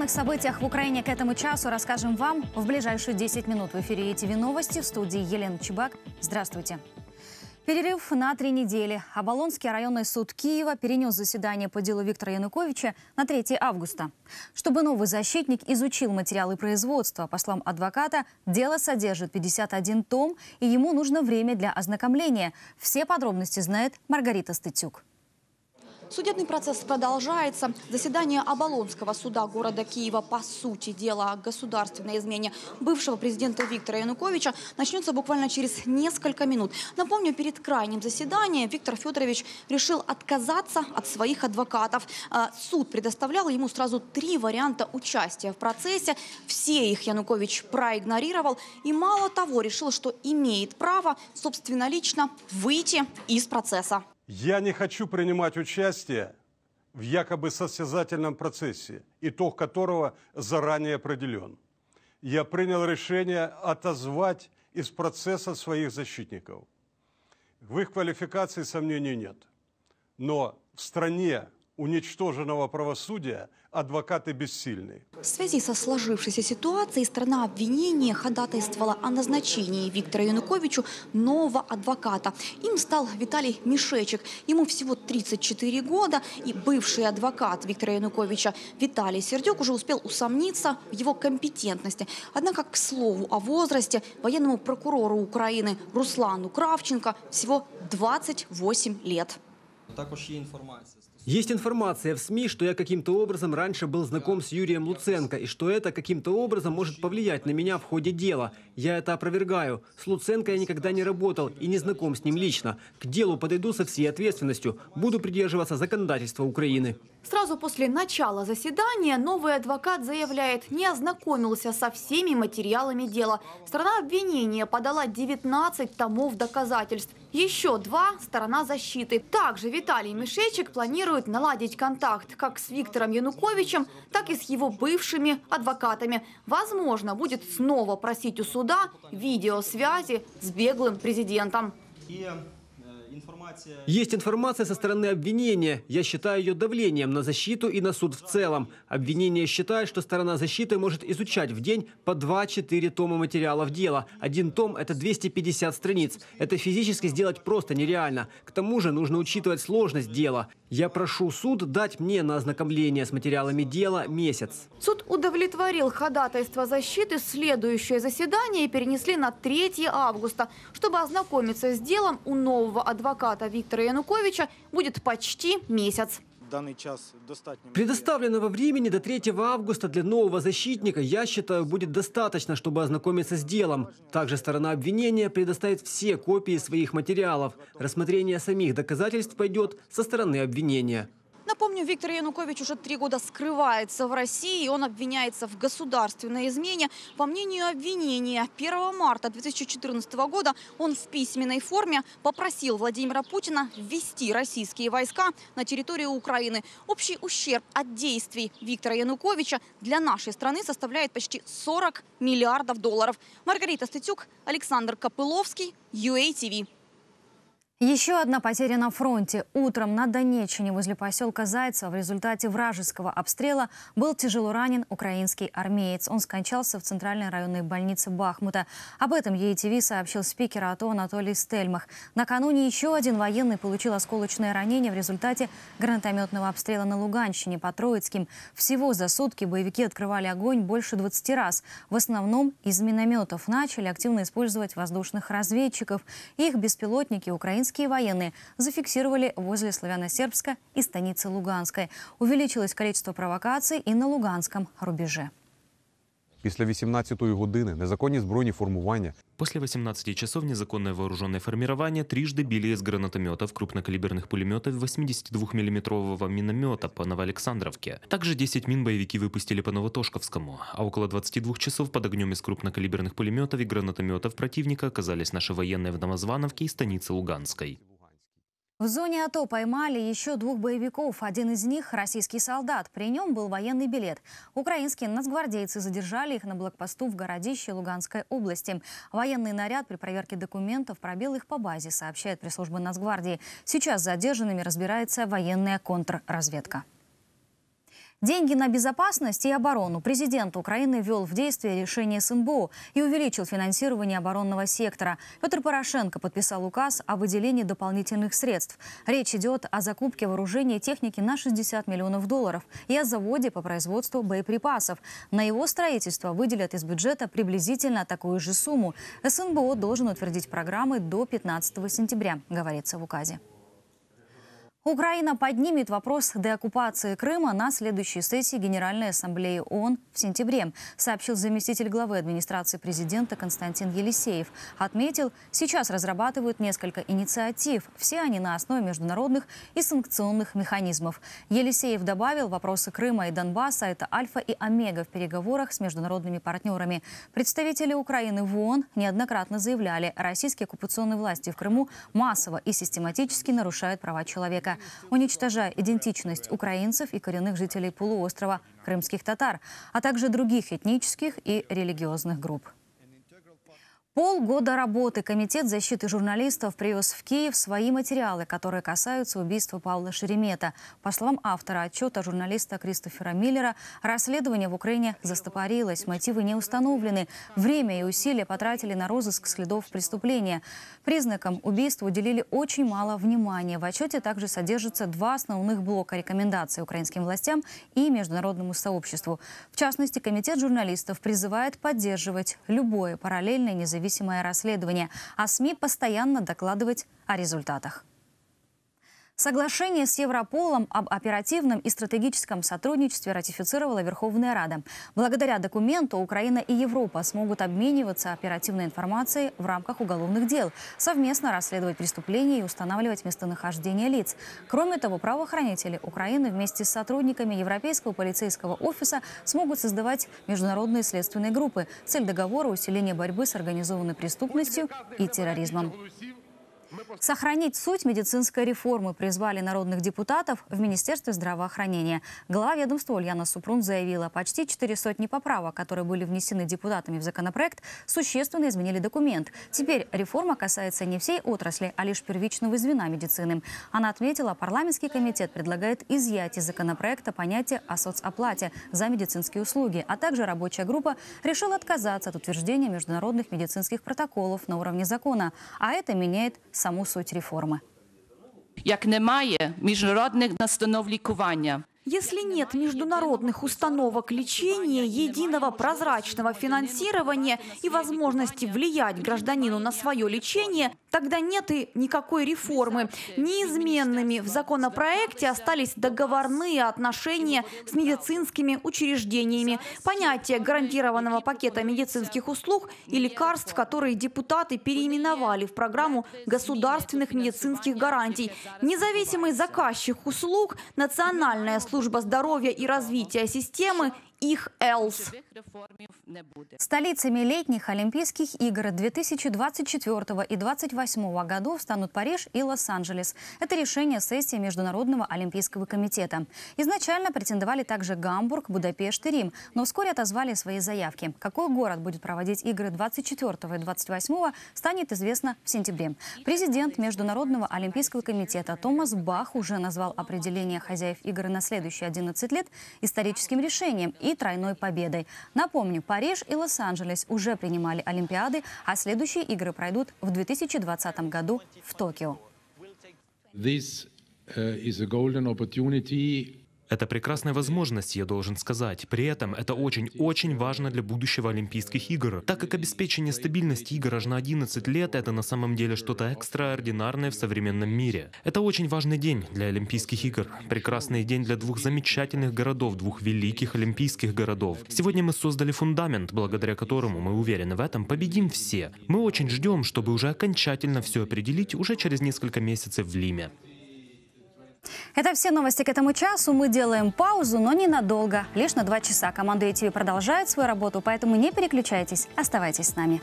главных событиях в Украине к этому часу расскажем вам в ближайшие 10 минут. В эфире эти новости в студии Елена Чебак. Здравствуйте. Перерыв на три недели. Оболонский районный суд Киева перенес заседание по делу Виктора Януковича на 3 августа. Чтобы новый защитник изучил материалы производства, по словам адвоката, дело содержит 51 том, и ему нужно время для ознакомления. Все подробности знает Маргарита Стыцюк. Судебный процесс продолжается. Заседание Оболонского суда города Киева по сути дела о государственной измене бывшего президента Виктора Януковича начнется буквально через несколько минут. Напомню, перед крайним заседанием Виктор Федорович решил отказаться от своих адвокатов. Э, суд предоставлял ему сразу три варианта участия в процессе. Все их Янукович проигнорировал и мало того решил, что имеет право собственно лично выйти из процесса. Я не хочу принимать участие в якобы состязательном процессе, итог которого заранее определен. Я принял решение отозвать из процесса своих защитников. В их квалификации сомнений нет. Но в стране, уничтоженного правосудия адвокаты бессильны. В связи со сложившейся ситуацией страна обвинения ходатайствовала о назначении Виктора Януковичу нового адвоката. Им стал Виталий Мишечек. Ему всего 34 года, и бывший адвокат Виктора Януковича Виталий Сердюк уже успел усомниться в его компетентности. Однако, к слову о возрасте, военному прокурору Украины Руслану Кравченко всего 28 лет. Також є інформація. Есть информация в СМИ, что я каким-то образом раньше был знаком с Юрием Луценко, и что это каким-то образом может повлиять на меня в ходе дела. Я это опровергаю. С Луценко я никогда не работал и не знаком с ним лично. К делу подойду со всей ответственностью. Буду придерживаться законодательства Украины. Сразу после начала заседания новый адвокат заявляет, не ознакомился со всеми материалами дела. Страна обвинения подала 19 томов доказательств. Еще два – сторона защиты. Также Виталий Мишечек планирует наладить контакт как с Виктором Януковичем, так и с его бывшими адвокатами. Возможно, будет снова просить у суда видеосвязи с беглым президентом. И, э, информ... Есть информация со стороны обвинения. Я считаю ее давлением на защиту и на суд в целом. Обвинение считает, что сторона защиты может изучать в день по 2-4 тома материалов дела. Один том – это 250 страниц. Это физически сделать просто нереально. К тому же нужно учитывать сложность дела. Я прошу суд дать мне на ознакомление с материалами дела месяц. Суд удовлетворил ходатайство защиты. Следующее заседание перенесли на 3 августа, чтобы ознакомиться с делом у нового адвоката аппарата Виктора Януковича будет почти месяц. Предоставленного времени до 3 августа для нового защитника, я считаю, будет достаточно, чтобы ознакомиться с делом. Также сторона обвинения предоставит все копии своих материалов. Рассмотрение самих доказательств пойдет со стороны обвинения. Напомню, Виктор Янукович уже три года скрывается в России. Он обвиняется в государственной измене. По мнению обвинения, 1 марта 2014 года он в письменной форме попросил Владимира Путина ввести российские войска на территорию Украины. Общий ущерб от действий Виктора Януковича для нашей страны составляет почти 40 миллиардов долларов. Маргарита Стытюк, Александр Копыловский, UATV. Еще одна потеря на фронте. Утром на Донеччине возле поселка Зайца в результате вражеского обстрела был тяжело ранен украинский армеец. Он скончался в центральной районной больнице Бахмута. Об этом ЕТВ сообщил спикер АТО Анатолий Стельмах. Накануне еще один военный получил осколочное ранение в результате гранатометного обстрела на Луганщине по Троицким. Всего за сутки боевики открывали огонь больше 20 раз. В основном из минометов. Начали активно использовать воздушных разведчиков. Их беспилотники украинские украинские военные зафиксировали возле Славяно-Сербска и станицы Луганской. Увеличилось количество провокаций и на Луганском рубеже. Після 18-ї години незаконні збройні формування После 18 часов незаконное вооруженное формирование трижды били из гранатометов, крупнокалиберных пулеметов 82 миллиметрового миномета по Новоалександровке. Также 10 мин боевики выпустили по Новотошковскому, а около 22 часов под огнем из крупнокалиберных пулеметов и гранатометов противника оказались наши военные в Новозвановке и станице Луганской. В зоне АТО поймали еще двух боевиков. Один из них – российский солдат. При нем был военный билет. Украинские нацгвардейцы задержали их на блокпосту в городище Луганской области. Военный наряд при проверке документов пробил их по базе, сообщает пресс-служба Нацгвардии. Сейчас задержанными разбирается военная контрразведка. Деньги на безопасность и оборону президент Украины ввел в действие решение СНБО и увеличил финансирование оборонного сектора. Петр Порошенко подписал указ о выделении дополнительных средств. Речь идет о закупке вооружения и техники на 60 миллионов долларов и о заводе по производству боеприпасов. На его строительство выделят из бюджета приблизительно такую же сумму. СНБО должен утвердить программы до 15 сентября, говорится в указе. Украина поднимет вопрос деоккупации Крыма на следующей сессии Генеральной Ассамблеи ООН в сентябре, сообщил заместитель главы администрации президента Константин Елисеев. Отметил, сейчас разрабатывают несколько инициатив, все они на основе международных и санкционных механизмов. Елисеев добавил, вопросы Крыма и Донбасса – это альфа и омега в переговорах с международными партнерами. Представители Украины в ООН неоднократно заявляли, российские оккупационные власти в Крыму массово и систематически нарушают права человека. Минска, уничтожая идентичность украинцев и коренных жителей полуострова крымских татар, а также других этнических и религиозных групп. Полгода работы Комитет защиты журналистов привез в Киев свои материалы, которые касаются убийства Павла Шеремета. По словам автора отчета журналиста Кристофера Миллера, расследование в Украине застопорилось, мотивы не установлены, время и усилия потратили на розыск следов преступления. Признакам убийства уделили очень мало внимания. В отчете также содержатся два основных блока рекомендаций украинским властям и международному сообществу. В частности, Комитет журналистов призывает поддерживать любое параллельное независимое независимое расследование, а СМИ постоянно докладывать о результатах. Соглашение с Европолом об оперативном и стратегическом сотрудничестве ратифицировала Верховная Рада. Благодаря документу Украина и Европа смогут обмениваться оперативной информацией в рамках уголовных дел, совместно расследовать преступления и устанавливать местонахождение лиц. Кроме того, правоохранители Украины вместе с сотрудниками Европейского полицейского офиса смогут создавать международные следственные группы. Цель договора – усиление борьбы с организованной преступностью и терроризмом. Сохранить суть медицинской реформы призвали народных депутатов в Министерстве здравоохранения. Глава ведомства Ульяна Супрун заявила, почти четыре сотни поправок, которые были внесены депутатами в законопроект, существенно изменили документ. Теперь реформа касается не всей отрасли, а лишь первичного звена медицины. Она отметила, парламентский комитет предлагает изъять из законопроекта понятие о соцоплате за медицинские услуги, а также рабочая группа решила отказаться от утверждения международных медицинских протоколов на уровне закона, а это меняет саму суть реформы. Як немає міжнародних настанов лікування, если нет международных установок лечения, единого прозрачного финансирования и возможности влиять гражданину на свое лечение, Тогда нет и никакой реформы. Неизменными в законопроекте остались договорные отношения с медицинскими учреждениями. Понятие гарантированного пакета медицинских услуг и лекарств, которые депутаты переименовали в программу государственных медицинских гарантий. Независимый заказчик услуг, Национальная служба здоровья и развития системы их Элс. Столицами летних Олимпийских игр 2024 и 2028 годов станут Париж и Лос-Анджелес. Это решение сессии Международного Олимпийского комитета. Изначально претендовали также Гамбург, Будапешт и Рим, но вскоре отозвали свои заявки. Какой город будет проводить игры 24 и 28 станет известно в сентябре. Президент Международного Олимпийского комитета Томас Бах уже назвал определение хозяев игр на следующие 11 лет историческим решением и и тройной победой. Напомню, Париж и Лос-Анджелес уже принимали Олимпиады, а следующие игры пройдут в 2020 году в Токио. This, э, is a golden opportunity это прекрасная возможность, я должен сказать. При этом это очень-очень важно для будущего Олимпийских игр, так как обеспечение стабильности игр аж на 11 лет — это на самом деле что-то экстраординарное в современном мире. Это очень важный день для Олимпийских игр. Прекрасный день для двух замечательных городов, двух великих Олимпийских городов. Сегодня мы создали фундамент, благодаря которому, мы уверены в этом, победим все. Мы очень ждем, чтобы уже окончательно все определить уже через несколько месяцев в Лиме. Это все новости к этому часу. Мы делаем паузу, но ненадолго, лишь на два часа. Команда ETV продолжает свою работу, поэтому не переключайтесь, оставайтесь с нами.